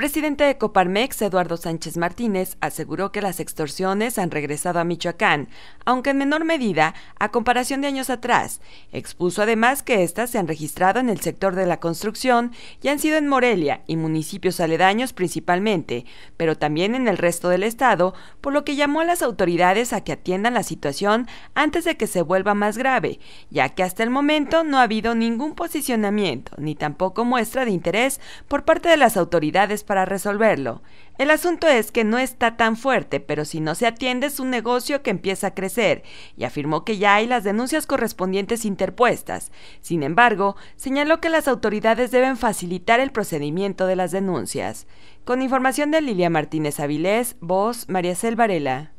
presidente de Coparmex, Eduardo Sánchez Martínez, aseguró que las extorsiones han regresado a Michoacán, aunque en menor medida a comparación de años atrás. Expuso además que éstas se han registrado en el sector de la construcción y han sido en Morelia y municipios aledaños principalmente, pero también en el resto del estado, por lo que llamó a las autoridades a que atiendan la situación antes de que se vuelva más grave, ya que hasta el momento no ha habido ningún posicionamiento ni tampoco muestra de interés por parte de las autoridades para resolverlo. El asunto es que no está tan fuerte, pero si no se atiende es un negocio que empieza a crecer, y afirmó que ya hay las denuncias correspondientes interpuestas. Sin embargo, señaló que las autoridades deben facilitar el procedimiento de las denuncias. Con información de Lilia Martínez Avilés, voz María Cel Varela.